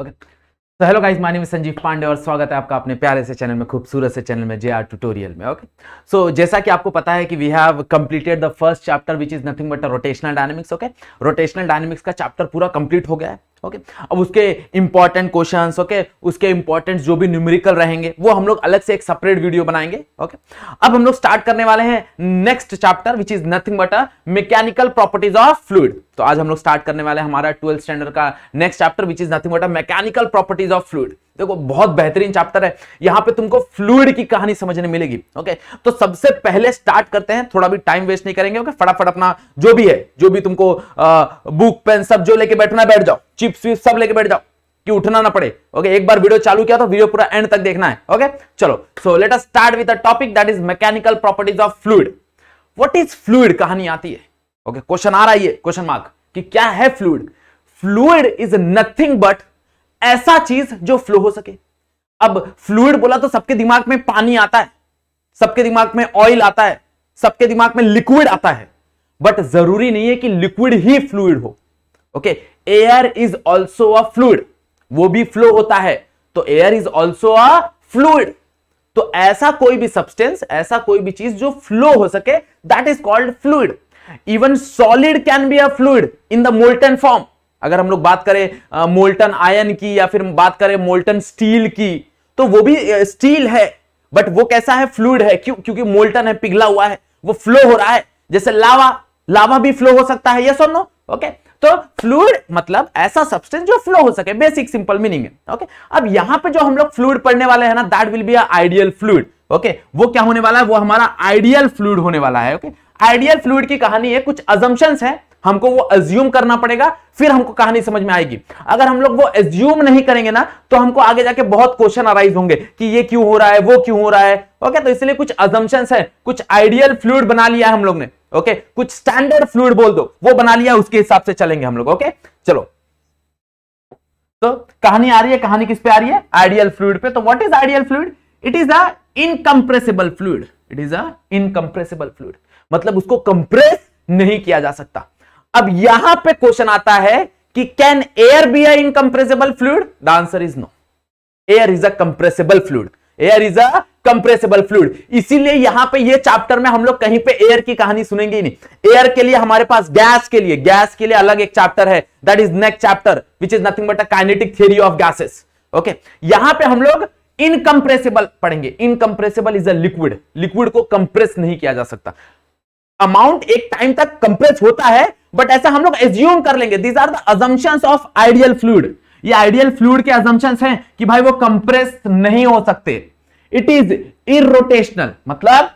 Okay तो hello guys my name Sanjeev Pandey और स्वागत है आपका अपने प्यारे से चैनल में खूबसूरत से चैनल में जे आर ट्यूटोरियल में ओके सो so, जैसा कि आपको पता है कि we have completed the first chapter which is nothing but rotational dynamics okay rotational dynamics का चैप्टर पूरा कंप्लीट हो गया है ओके okay? अब उसके इंपॉर्टेंट क्वेश्चन ओके उसके इंपॉर्टेंट जो भी न्यूमेरिकल रहेंगे वो हम लोग अलग से एक सेपरेट वीडियो बनाएंगे ओके okay? अब हम लोग स्टार्ट करने वाले हैं next chapter which is nothing but a mechanical properties of fluid तो आज हम लोग स्टार्ट करने वाले हमारा ट्वेल्थ स्टैंडर्ड का next chapter which is nothing but a mechanical properties of fluid देखो बहुत बेहतरीन चैप्टर है यहां पे तुमको फ्लूड की कहानी समझने मिलेगी ओके तो सबसे पहले स्टार्ट करते हैं थोड़ा भी टाइम वेस्ट नहीं करेंगे ओके फटाफट अपना जो भी है जो भी तुमको आ, बुक पेन सब जो लेके बैठना बैठ जाओ चिप्स विप्स सब लेके बैठ जाओ कि उठना ना पड़े ओके एक बार वीडियो चालू किया तो वीडियो पूरा एंड तक देखना है ओके चलो so let us start with a topic that is mechanical properties of fluid what is fluid कहानी आती है ओके क्वेश्चन आ रहा है क्वेश्चन मार्क कि क्या है fluid fluid is nothing but ऐसा चीज जो फ्लो हो सके अब फ्लूड बोला तो सबके दिमाग में पानी आता है सबके दिमाग में ऑयल आता है सबके दिमाग में लिक्विड आता है बट जरूरी नहीं है कि लिक्विड ही फ्लूड हो okay air is also a fluid वो भी फ्लो होता है तो air is also a fluid तो ऐसा कोई भी सब्सटेंस ऐसा कोई भी चीज जो फ्लो हो सके that is called fluid even solid can be a fluid in the molten form अगर हम लोग बात करें मोल्टन आयन की या फिर बात करें मोल्टन स्टील की तो वो भी स्टील है बट वो कैसा है फ्लूड है क्यों क्योंकि मोल्टन है पिघला हुआ है वो फ्लो हो रहा है जैसे लावा लावा भी फ्लो हो सकता है यस और नो ओके तो फ्लूड मतलब ऐसा सब्सटेंस जो फ्लो हो सके बेसिक सिंपल मीनिंग है ओके अब यहां पे जो हम लोग फ्लूड पढ़ने वाले हैं ना that will be ideal fluid okay वो क्या होने वाला है वो हमारा आइडियल फ्लूड होने वाला है ओके आइडियल फ्लूड की कहानी है कुछ अजम्पन्स है हमको वो एज्यूम करना पड़ेगा फिर हमको कहानी समझ में आएगी अगर हम लोग वो एज्यूम नहीं करेंगे ना तो हमको आगे जाके बहुत क्वेश्चन अराइज होंगे कि ये क्यों हो रहा है वो क्यों हो रहा है ओके तो इसलिए कुछ अजम्पन है कुछ आइडियल फ्लूड बना लिया है हम लोग ने ओके कुछ स्टैंडर्ड फ्लूड बोल दो वो बना लिया उसके हिसाब से चलेंगे हम लोग ओके चलो तो कहानी आ रही है कहानी किस पे आ रही है आइडियल फ्लूड पे तो what is ideal fluid it is a incompressible fluid it is a incompressible fluid मतलब उसको कंप्रेस नहीं किया जा सकता अब यहां पे क्वेश्चन आता है कि can air be a incompressible fluid the answer is no air is a compressible fluid air is a compressible fluid इसीलिए यहां पे ये चैप्टर में हम लोग कहीं पे एयर की कहानी सुनेंगे ही नहीं एयर के लिए हमारे पास गैस के लिए गैस के लिए अलग एक चैप्टर है that is next chapter which is nothing but a kinetic theory of gases okay यहां पे हम लोग इनकंप्रेसिबल पढ़ेंगे incompressible is a liquid liquid को कंप्रेस नहीं किया जा सकता अमाउंट एक टाइम तक कंप्रेस होता है बट ऐसा हम लोग एज्यूम कर लेंगे these are assumptions of ideal fluid ये आइडियल फ्लूड के अजम्पन्स हैं कि भाई वो कंप्रेस नहीं हो सकते इट इज इोटेशनल मतलब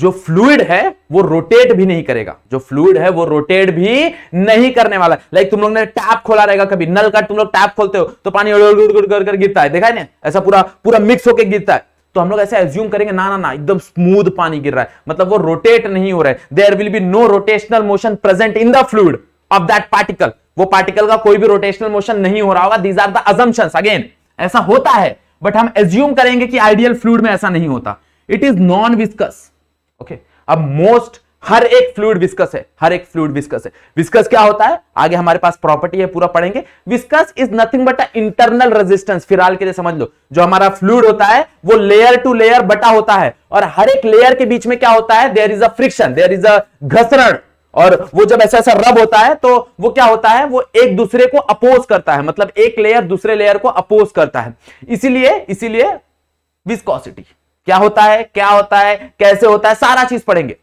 जो फ्लूड है वो रोटेट भी नहीं करेगा जो फ्लूड है वो रोटेट भी नहीं करने वाला लाइक like तुम लोग ने टैप खोला रहेगा कभी नल का तुम लोग टैप खोलते हो तो पानी गिरता है देखा है ना ऐसा पूरा पूरा मिक्स होकर गिरता है तो हम लोग ऐसे एज्यूम करेंगे ना ना ना एकदम स्मूथ पानी गिर रहा है मतलब वो रोटेट नहीं हो रहा है there will be no rotational motion present in the fluid of that particle वो पार्टिकल का कोई भी रोटेशनल मोशन नहीं हो रहा होगा दीज आर द अगेन ऐसा होता है बट हम एज्यूम करेंगे कि आइडियल फ्लूड में ऐसा नहीं होता it is non viscous okay अब मोस्ट हर एक फ्लूड विस्कस है हर एक फ्लूड विस्कस है विस्कस क्या होता है आगे हमारे पास प्रॉपर्टी है पूरा पढ़ेंगे viscous is nothing but internal resistance फिराल के लिए समझ लो जो हमारा फ्लूड होता है वो लेयर टू लेयर बटा होता है और हर एक लेयर के बीच में क्या होता है there is a friction there is a घसरण और वो जब ऐसा ऐसा रब होता है तो वो क्या होता है वो एक दूसरे को अपोज करता है मतलब एक लेयर दूसरे लेयर को अपोज करता है इसीलिए इसीलिए विस्कोसिटी क्या होता है क्या होता है कैसे होता है सारा चीज पढ़ेंगे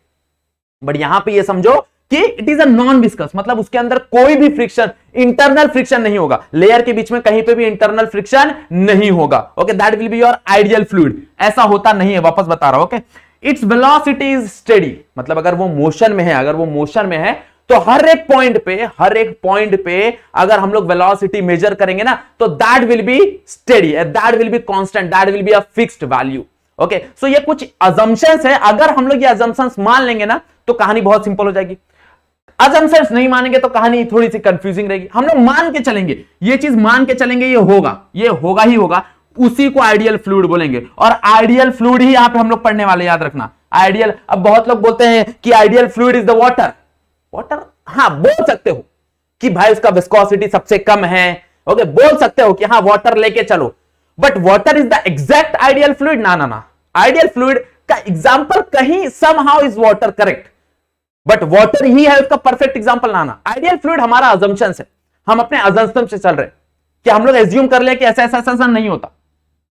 बट यहां पे ये समझो कि it is a non viscous मतलब उसके अंदर कोई भी फ्रिक्शन इंटरनल फ्रिक्शन नहीं होगा लेयर के बीच में कहीं पे भी इंटरनल फ्रिक्शन नहीं होगा okay that will be your ideal fluid ऐसा होता नहीं है वापस बता रहा हूं okay it's velocity is steady मतलब अगर वो मोशन में है अगर वो मोशन में है तो हर एक पॉइंट पे हर एक पॉइंट पे अगर हम लोग वेलोसिटी मेजर करेंगे ना तो that will be steady that will be constant that will be a fixed value okay so ये कुछ अजम्पन्स है अगर हम लोग ये अजम्पन्स मान लेंगे ना तो कहानी बहुत सिंपल हो जाएगी अजमसेंस नहीं मानेंगे तो कहानी थोड़ी सी कंफ्यूजिंग रहेगी हम लोग मान के चलेंगे ये चीज मान के चलेंगे ये होगा ये होगा ही होगा उसी को आइडियल फ्लूड बोलेंगे और आइडियल फ्लूड ही यहां पे हम लोग पढ़ने वाले याद रखना आइडियल अब बहुत लोग बोलते हैं कि ideal fluid is the water water हाँ बोल सकते हो कि भाई उसका विस्कोसिटी सबसे कम है ओके बोल सकते हो कि हाँ वाटर लेके चलो but water is the exact ideal fluid ना ना ना आइडियल फ्लूड का एग्जाम्पल कहीं somehow is water correct but water ही है उसका परफेक्ट एग्जाम्पल लाना आइडियल फ्लूड हमारा अजम्पन है हम अपने अजम्पन से चल रहे कि हम लोग एज्यूम कर ले कि ऐसा ऐसा ऐसा नहीं होता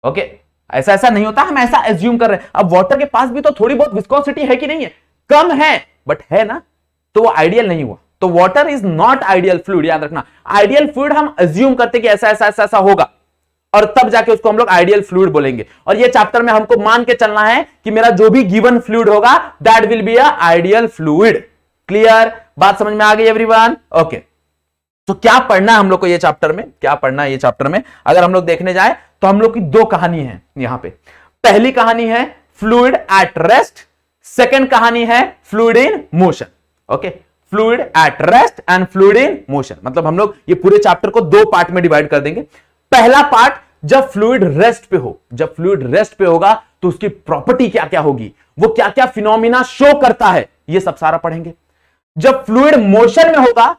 ओके okay? ऐसा ऐसा नहीं होता हम ऐसा एज्यूम कर रहे हैं अब वाटर के पास भी तो थोड़ी बहुत विस्कोसिटी है कि नहीं है कम है बट है ना तो वो आइडियल नहीं हुआ तो water is not ideal fluid याद रखना आइडियल फ्लूड हम एज्यूम करते कि ऐसा ऐसा ऐसा ऐसा होगा और तब जाके उसको हम लोग आइडियल फ्लूड बोलेंगे और ये चैप्टर में हमको मान के चलना है कि मेरा जो भी गिवन फ्लूड होगा that will be ideal fluid clear बात समझ में आ गई एवरीवन ओके तो क्या पढ़ना है हम लोग को ये चैप्टर में क्या पढ़ना है ये चैप्टर में अगर हम लोग देखने जाए तो हम लोग की दो कहानी है यहां पे पहली कहानी है फ्लूड एट रेस्ट सेकेंड कहानी है fluid in motion okay fluid at rest and fluid in motion मतलब हम लोग ये पूरे चैप्टर को दो पार्ट में डिवाइड कर देंगे पहला पार्ट जब फ्लूड रेस्ट पे हो जब फ्लूड रेस्ट पे होगा तो उसकी प्रॉपर्टी क्या क्या होगी वो क्या क्या फिनोमिना शो करता है ये सब सारा पढ़ेंगे जब फ्लूड मोशन में होगा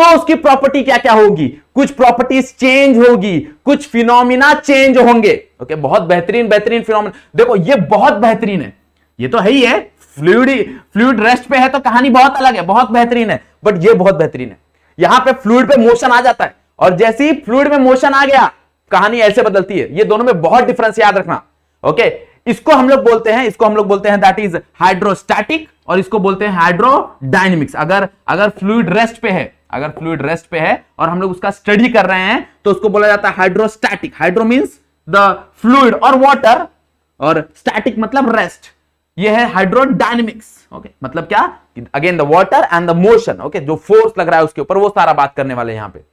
तो उसकी प्रॉपर्टी क्या क्या होगी कुछ प्रॉपर्टीज चेंज होगी कुछ फिनोमिना चेंज होंगे ओके बहुत बेहतरीन बेहतरीन फिनोमिना देखो ये बहुत बेहतरीन है ये तो है ही है फ्लूड फ्लूड रेस्ट पे है तो कहानी बहुत अलग है बहुत बेहतरीन है बट ये बहुत बेहतरीन है यहां पे फ्लूड पे मोशन आ जाता है और जैसे ही फ्लूड में मोशन आ गया कहानी ऐसे बदलती है ये दोनों में बहुत डिफरेंस याद रखना ओके इसको हम लोग बोलते हैं इसको हम लोग बोलते हैं दैट इज हाइड्रोस्टैटिक और इसको बोलते हैं हाइड्रोडाइनमिक्स अगर अगर फ्लूड रेस्ट पे है अगर फ्लूड रेस्ट पे है और हम लोग उसका स्टडी कर रहे हैं तो उसको बोला जाता है hydrostatic hydro means the fluid और वाटर और स्टैटिक मतलब रेस्ट ये है हाइड्रोडाइनमिक्स ओके मतलब क्या again the water and the motion okay जो फोर्स लग रहा है उसके ऊपर वो सारा बात करने वाले यहां पर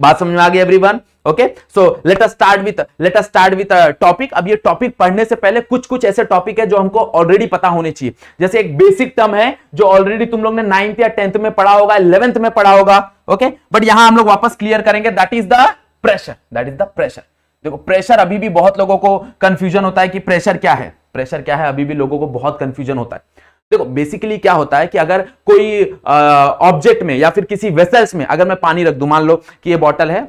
बात समझ में आ गई everyone okay so let us start with let us start with topic अब ये टॉपिक पढ़ने से पहले कुछ कुछ ऐसे टॉपिक है जो हमको ऑलरेडी पता होने चाहिए जैसे एक बेसिक टर्म है जो ऑलरेडी तुम लोग ने नाइन्थ या टेंथ में पढ़ा होगा इलेवेंथ में पढ़ा होगा ओके बट यहां हम लोग वापस क्लियर करेंगे that is the pressure that is the pressure देखो प्रेशर अभी भी बहुत लोगों को कंफ्यूजन होता है कि प्रेशर क्या है प्रेशर क्या है अभी भी लोगों को बहुत कंफ्यूजन होता है देखो बेसिकली क्या होता है कि अगर कोई ऑब्जेक्ट में या फिर किसी वेसल्स में अगर मैं पानी रख दू मान लो कि ये बॉटल है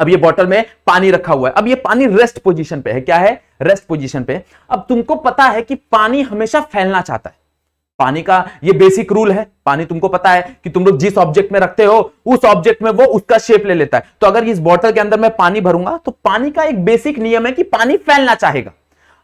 अब ये बॉटल में पानी रखा हुआ है अब ये पानी रेस्ट पोजीशन पे है क्या है रेस्ट पोजीशन पे अब तुमको पता है कि पानी हमेशा फैलना चाहता है पानी का ये बेसिक रूल है पानी तुमको पता है कि तुम लोग जिस ऑब्जेक्ट में रखते हो उस ऑब्जेक्ट में वो उसका शेप ले लेता है तो अगर इस बॉटल के अंदर मैं पानी भरूंगा तो पानी का एक बेसिक नियम है कि पानी फैलना चाहेगा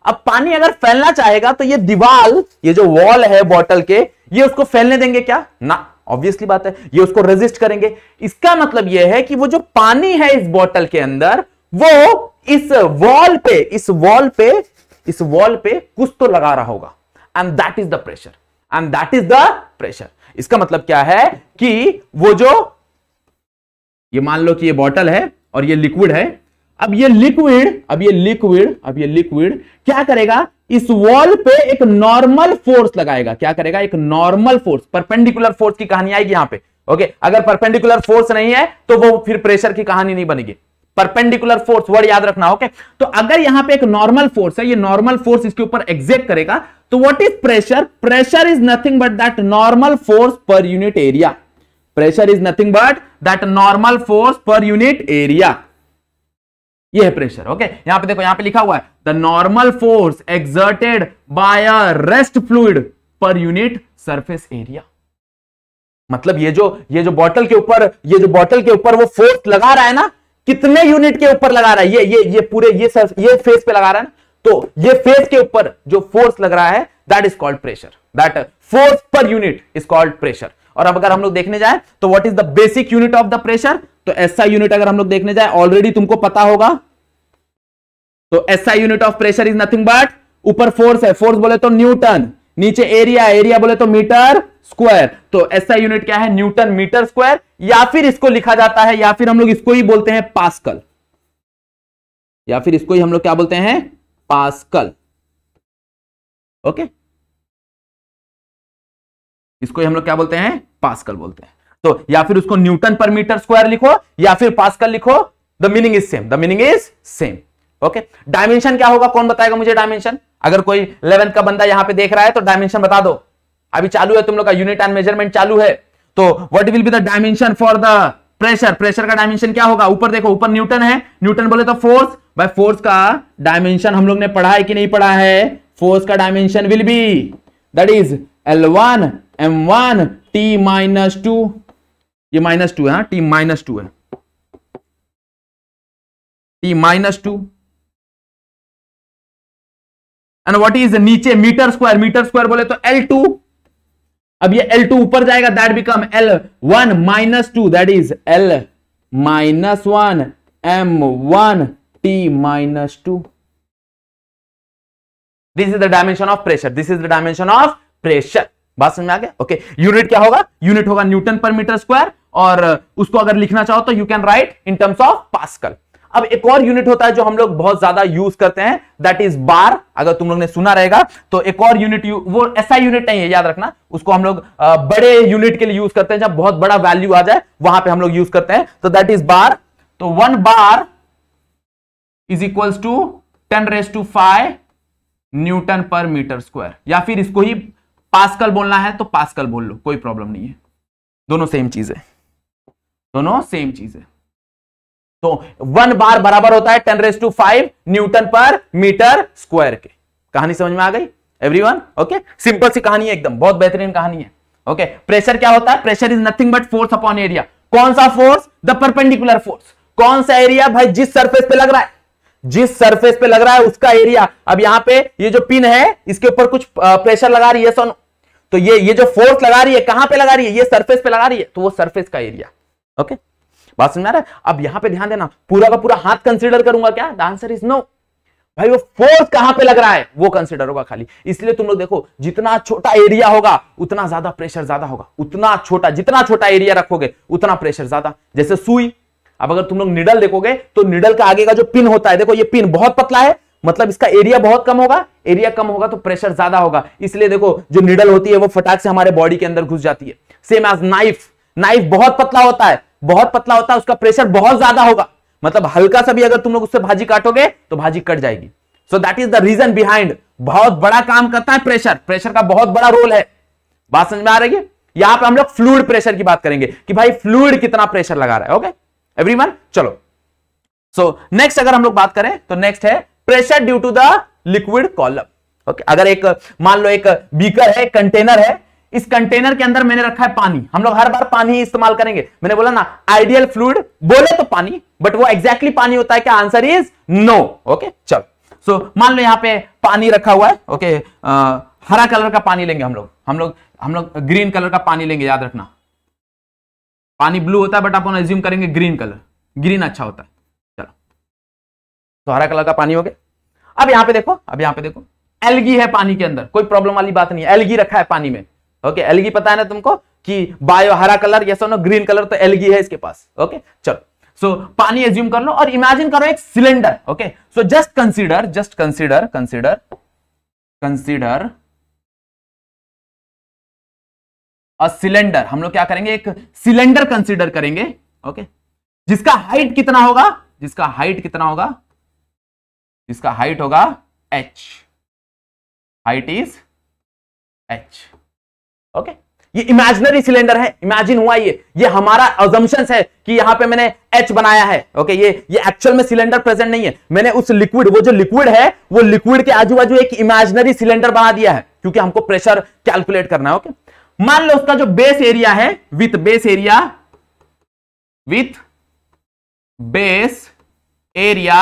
अब पानी अगर फैलना चाहेगा तो ये दीवाल ये जो वॉल है बॉटल के ये उसको फैलने देंगे क्या ना ऑब्वियसली बात है ये उसको रेजिस्ट करेंगे इसका मतलब ये है कि वो जो पानी है इस बॉटल के अंदर वो इस वॉल पे इस वॉल पे इस वॉल पे कुछ तो लगा रहा होगा and that is the pressure and that is the pressure इसका मतलब क्या है कि वो जो ये मान लो कि ये बॉटल है और ये लिक्विड है अब ये लिक्विड अब ये लिक्विड अब ये लिक्विड क्या करेगा इस वॉल पे एक नॉर्मल फोर्स लगाएगा क्या करेगा एक नॉर्मल फोर्स परपेंडिकुलर फोर्स की कहानी आएगी यहां पे ओके अगर परपेंडिकुलर फोर्स नहीं है तो वो फिर प्रेशर की कहानी नहीं बनेगी परपेंडिकुलर फोर्स वर्ड याद रखना ओके तो अगर यहां पे एक नॉर्मल फोर्स है ये नॉर्मल फोर्स इसके ऊपर एग्जेक्ट करेगा तो what is pressure pressure is nothing but that normal force per unit area pressure is nothing but that normal force per unit area ये है प्रेशर ओके यहां पे देखो यहां पे लिखा हुआ है the normal force exerted by a rest fluid per unit surface area मतलब ये जो ये जो बॉटल के ऊपर ये जो बॉटल के ऊपर वो फोर्स लगा रहा है ना कितने यूनिट के ऊपर लगा रहा है ये ये ये पूरे ये सर, ये फेस पे लगा रहा है ना तो ये फेस के ऊपर जो फोर्स लग रहा है that is called pressure that force per unit is called pressure और अब अगर हम लोग देखने जाए तो what is the basic unit of the pressure तो एसआई यूनिट अगर हम लोग देखने जाए ऑलरेडी तुमको पता होगा तो SI unit of pressure is nothing but ऊपर फोर्स है फोर्स बोले तो न्यूटन नीचे एरिया एरिया बोले तो मीटर स्क्वायर तो एसआई यूनिट क्या है न्यूटन मीटर स्क्वायर या फिर इसको लिखा जाता है या फिर हम लोग इसको ही बोलते हैं पास्कल या फिर इसको ही हम लोग क्या बोलते हैं पास्कल ओके इसको ही हम लोग क्या बोलते हैं पास्कल बोलते हैं तो या फिर उसको न्यूटन पर मीटर स्क्वायर लिखो या फिर पास्कल लिखो the meaning is same the meaning is same okay dimension क्या होगा कौन बताएगा मुझे डायमेंशन अगर कोई इलेवेंथ का बंदा यहां पे देख रहा है तो डायमेंशन बता दो अभी चालू है तुम लोग का यूनिट एंड मेजरमेंट चालू है तो what will be the dimension for the pressure pressure का डायमेंशन क्या होगा ऊपर देखो ऊपर न्यूटन है न्यूटन बोले तो फोर्स भाई फोर्स का डायमेंशन हम लोग ने पढ़ा है कि नहीं पढ़ा है फोर्स का dimension will be that is L one M one T minus two ये माइनस टू है हा टी माइनस टू है T minus two and what is नीचे मीटर स्क्वायर मीटर स्क्वायर बोले तो एल टू अब ये एल टू ऊपर जाएगा that become L one minus two that is L minus one M one T minus two this is the dimension of pressure this is the dimension of pressure बात समझ में आ गया okay unit क्या होगा unit होगा Newton per metre square और uh, उसको अगर लिखना चाहो तो you can write in terms of pascal अब एक और यूनिट होता है जो हम लोग बहुत ज्यादा यूज करते हैं दैट इज बार अगर तुम लोग ने सुना रहेगा तो एक और यूनिट यू, वो ऐसा यूनिट नहीं है याद रखना उसको हम लोग uh, बड़े यूनिट के लिए यूज करते हैं जब बहुत बड़ा वैल्यू आ जाए वहां पे हम लोग यूज करते हैं तो दैट इज बार तो one bar is equals to ten raise to five newton per metre square या फिर इसको ही पास्कल बोलना है तो पास्कल बोल लो कोई प्रॉब्लम नहीं है दोनों सेम चीज है दोनों सेम चीज है तो वन बार बराबर होता है ten raise to five newton per metre square के कहानी समझ में आ गई एवरीवन ओके सिंपल सी कहानी है एकदम बहुत बेहतरीन कहानी है ओके okay. प्रेशर क्या होता है pressure is nothing but force upon area कौन सा फोर्स द परपेंडिकुलर फोर्स कौन सा एरिया भाई जिस सरफेस पे लग रहा है जिस सरफेस पे लग रहा है उसका एरिया अब यहां पे ये जो पिन है इसके ऊपर कुछ प्रेशर लगा रही है सोनो तो ये ये जो फोर्स लगा रही है कहां पे लगा रही है ये सरफेस पे लगा रही है तो वो सरफेस का एरिया ओके बात समझ में आ रहा है अब यहां पे ध्यान देना पूरा का पूरा हाथ कंसिडर करूंगा क्या द आंसर इज नो भाई वो फोर्स कहां पे लग रहा है वो कंसिडर होगा खाली इसलिए तुम लोग देखो जितना छोटा एरिया होगा उतना ज्यादा प्रेशर ज्यादा होगा उतना छोटा जितना छोटा एरिया रखोगे उतना प्रेशर ज्यादा जैसे सुई अब अगर तुम लोग निडल देखोगे तो निडल का आगे का जो पिन होता है देखो ये पिन बहुत पतला है मतलब इसका एरिया बहुत कम होगा एरिया कम होगा तो प्रेशर ज्यादा होगा इसलिए देखो जो निडल होती है वो फटाक से हमारे बॉडी के अंदर घुस जाती है सेम एज नाइफ नाइफ बहुत पतला होता है बहुत पतला होता है उसका प्रेशर बहुत ज्यादा होगा मतलब हल्का सा भी अगर तुम लोग उससे भाजी काटोगे तो भाजी कट जाएगी so that is the reason behind बहुत बड़ा काम करता है प्रेशर प्रेशर का बहुत बड़ा रोल है बात समझ में आ रही है यहां पर हम लोग फ्लूड प्रेशर की बात करेंगे कि भाई फ्लूड कितना प्रेशर लगा रहा है ओके एवरी चलो सो so, नेक्स्ट अगर हम लोग बात करें तो नेक्स्ट है pressure due to the liquid column okay अगर एक मान लो एक बीकर है कंटेनर है इस कंटेनर के अंदर मैंने रखा है पानी हम लोग हर बार पानी ही इस्तेमाल करेंगे मैंने बोला ना आइडियल फ्लूड बोले तो पानी बट वो एग्जैक्टली exactly पानी होता है क्या आंसर इज नो ओके चल सो मान लो यहां पे पानी रखा हुआ है ओके okay, हरा कलर का पानी लेंगे हम लोग हम लोग हम लोग ग्रीन कलर का पानी लेंगे याद रखना पानी ब्लू होता है बट अपन एज्यूम करेंगे ग्रीन कलर ग्रीन अच्छा होता है तो हरा कलर का पानी हो गया अब यहां पे देखो अब यहां पे देखो एलगी है पानी के अंदर कोई प्रॉब्लम वाली बात नहीं एलगी रखा है पानी में ओके एलगी पता है ना तुमको कि बायो हरा कलर या सोनो ग्रीन कलर तो एलगी है इसके पास ओके चलो सो पानी एज्यूम कर लो और इमेजिन करो एक cylinder okay so just consider just consider consider consider और सिलेंडर हम लोग क्या करेंगे एक सिलेंडर कंसीडर करेंगे ओके जिसका हाइट कितना होगा जिसका हाइट कितना होगा जिसका हाइट होगा H height is H okay ये इमेजिनरी सिलेंडर है इमेजिन हुआ ये ये हमारा अजम्पन है कि यहां पे मैंने एच बनाया है ओके ये ये एक्चुअल में सिलेंडर प्रेजेंट नहीं है मैंने उस लिक्विड वो जो लिक्विड है वो लिक्विड के आजू बाजू एक इमेजिनरी सिलेंडर बना दिया है क्योंकि हमको प्रेशर कैलकुलेट करना है ओके मान लो उसका जो बेस एरिया है with base area with base area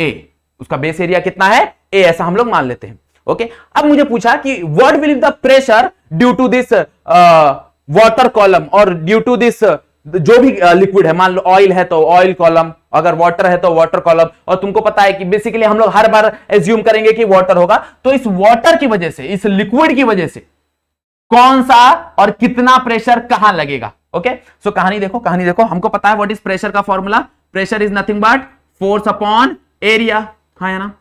A उसका बेस एरिया कितना है ए ऐसा हम लोग मान लेते हैं ओके अब मुझे पूछा कि what will the pressure due to this water column और ड्यू टू दिस जो भी लिक्विड uh, है मान लो ऑयल है तो ऑयल कॉलम अगर वाटर है तो वाटर कॉलम और तुमको पता है कि बेसिकली हम लोग हर बार एज्यूम करेंगे कि वाटर होगा तो इस वाटर की वजह से इस लिक्विड की वजह से कौन सा और कितना प्रेशर कहां लगेगा ओके सो so, कहानी देखो कहानी देखो हमको पता है व्हाट इज प्रेशर का formula pressure is nothing but force upon area हाँ ना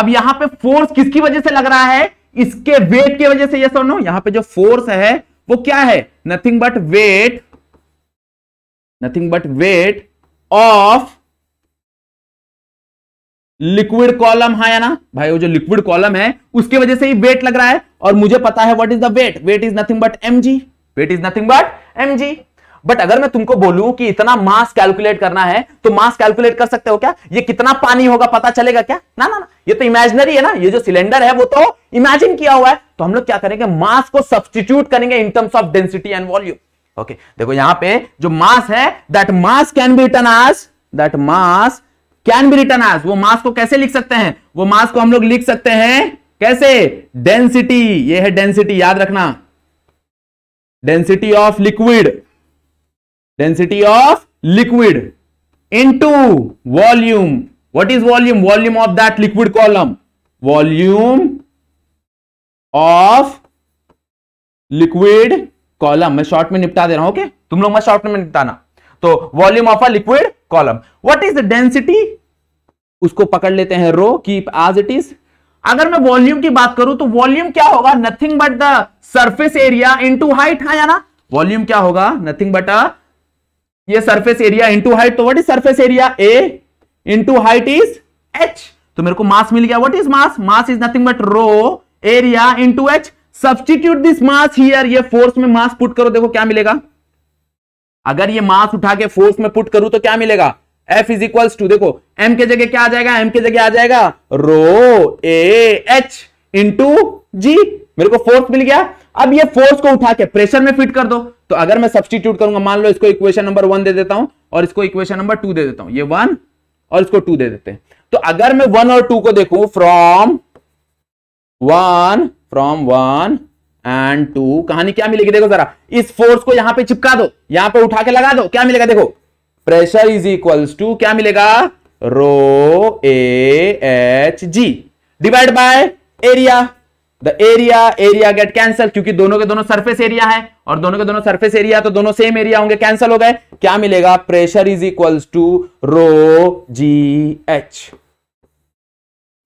अब यहां पे फोर्स किसकी वजह से लग रहा है इसके वेट की वजह से यस और नो यहां पे जो फोर्स है वो क्या है nothing but weight nothing but weight of liquid column हाँ या ना भाई वो जो लिक्विड कॉलम है उसके वजह से ही वेट लग रहा है और मुझे पता है what is the weight weight is nothing but M weight is nothing but M but अगर मैं तुमको बोलूं कि इतना मास कैलकुलेट करना है तो मास कैलकुलेट कर सकते हो क्या ये कितना पानी होगा पता चलेगा क्या ना ना ना ये तो इमेजिनरी है ना ये जो सिलेंडर है वो तो इमेजिन किया हुआ है तो हम लोग क्या करेंगे मास को सब्सटीट्यूट करेंगे in terms of density and volume okay देखो यहां पे जो मास है that mass can be written as that mass can be written as वो मास को कैसे लिख सकते हैं वो मास को हम लोग लिख सकते हैं कैसे डेंसिटी ये है डेंसिटी याद रखना density of liquid density of liquid into volume what is volume volume of that liquid column volume of liquid column मैं शॉर्ट में निपटा दे रहा हूं ओके okay? तुम लोग मैं शॉर्ट में निपटाना तो volume of a liquid column what is the density उसको पकड़ लेते हैं rho keep as it is अगर मैं वॉल्यूम की बात करूं तो वॉल्यूम क्या होगा nothing but the surface area into height हाँ जाना वॉल्यूम क्या होगा नथिंग बट अ ये सरफेस एरिया इंटू हाइट तो what is surface area A into height is H तो मेरे को मास मिल गया what is mass mass is nothing but rho area into H substitute this mass here ये force में mass put करो देखो क्या मिलेगा अगर ये मास उठा के फोर्स में पुट करूं तो क्या मिलेगा एफ इज इक्वल टू देखो एम के जगह क्या आ जाएगा एम के जगह आ जाएगा रो ए एच इंटू जी मेरे को फोर्स मिल गया अब ये फोर्स को उठा के प्रेशर में फिट कर दो तो अगर मैं सब्सटीट्यूट करूंगा मान लो इसको इक्वेशन नंबर वन दे देता हूं और इसको इक्वेशन नंबर टू दे देता हूं ये वन और इसको टू दे देते हैं तो अगर मैं वन और टू को देखू from one from one and two कहानी क्या मिलेगी देखो जरा इस फोर्स को यहां पे चिपका दो यहां पे उठा के लगा दो क्या मिलेगा देखो प्रेशर इज इक्वल्स टू क्या मिलेगा rho A H G divide by area the area area get cancel क्योंकि दोनों के दोनों सरफेस एरिया है और दोनों के दोनों सरफेस एरिया तो दोनों सेम एरिया होंगे कैंसल हो गए क्या मिलेगा pressure is equals to rho G H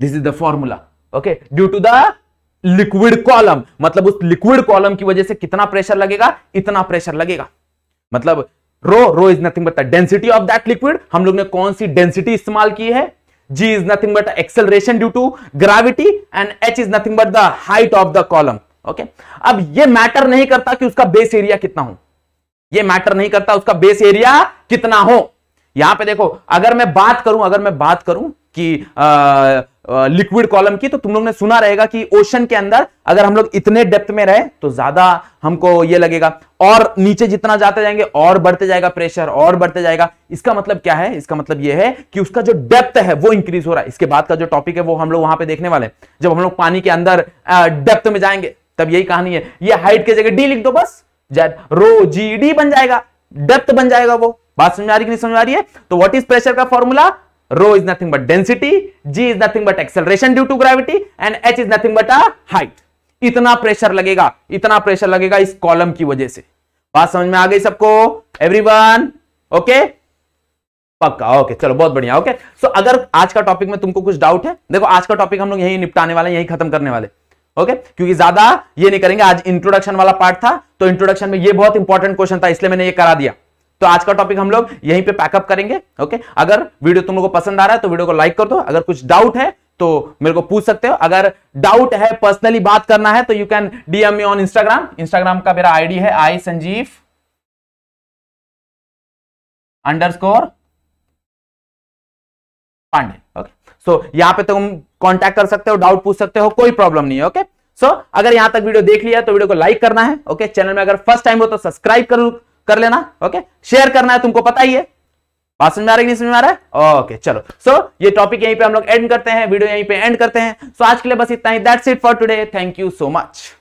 this is the formula okay due to the liquid column मतलब उस लिक्विड कॉलम की वजह से कितना प्रेशर लगेगा इतना प्रेशर लगेगा मतलब rho rho is nothing but the density of that liquid हम लोग ने कौन सी डेंसिटी इस्तेमाल की है g is nothing but acceleration due to gravity and h is nothing but the height of the column okay okay? अब ये matter नहीं करता कि उसका बेस एरिया कितना हो ये मैटर नहीं करता उसका बेस एरिया कितना हो यहां पे देखो अगर मैं बात करूं अगर मैं बात करूं कि लिक्विड कॉलम की तो तुम लोग ने सुना रहेगा कि ओशन के अंदर अगर हम लोग इतने डेप्थ में रहे तो ज्यादा हमको ये लगेगा और नीचे जितना जाते जाएंगे और बढ़ते जाएगा प्रेशर और बढ़ते जाएगा इसका मतलब क्या है इसका मतलब यह है कि उसका जो डेप्थ है वो इंक्रीज हो रहा है इसके बाद का जो टॉपिक है वो हम लोग वहां पर देखने वाले जब हम लोग पानी के अंदर डेप्थ में जाएंगे तब यही कहानी है ये हाइट की जगह डी लिख दो बस रो जी डी बन जाएगा डेप्थ बन जाएगा वो बात समझ आ रही कि नहीं समझ आ रही है तो व्हाट इज प्रेशर का formula rho is nothing but density g is nothing but acceleration due to gravity and h is nothing but a height इतना प्रेशर लगेगा इतना प्रेशर लगेगा इस कॉलम की वजह से बात समझ में आ गई सबको एवरीवन ओके पक्का ओके चलो बहुत बढ़िया ओके सो अगर आज का टॉपिक में तुमको कुछ डाउट है देखो आज का टॉपिक हम लोग यही निपटाने वाले यही खत्म करने वाले ओके okay? क्योंकि ज्यादा ये नहीं करेंगे आज इंट्रोडक्शन वाला पार्ट था तो इंट्रोडक्शन में ये बहुत इंपॉर्टेंट क्वेश्चन था इसलिए मैंने ये करा दिया तो आज का टॉपिक हम लोग यहीं पे पैकअप करेंगे ओके अगर वीडियो तुम लोग को पसंद आ रहा है तो वीडियो को लाइक कर दो अगर कुछ डाउट है तो मेरे को पूछ सकते हो अगर डाउट है पर्सनली बात करना है तो you can DM on Instagram Instagram का मेरा आईडी है I Sanjeev underscore Pandey okay so यहां पे तुम कांटेक्ट कर सकते हो डाउट पूछ सकते हो कोई प्रॉब्लम नहीं है ओके सो अगर यहां तक वीडियो देख लिया तो वीडियो को लाइक करना है ओके चैनल में अगर फर्स्ट टाइम हो तो सब्सक्राइब करो कर लेना ओके शेयर करना है तुमको पता ही है बात समझ में आ रहा है नहीं समझ में आ रहा है ओके चलो सो so, ये टॉपिक यहीं पे हम लोग एंड करते हैं वीडियो यहीं पे एंड करते हैं सो so, आज के लिए बस इतना ही that's it for today thank you so much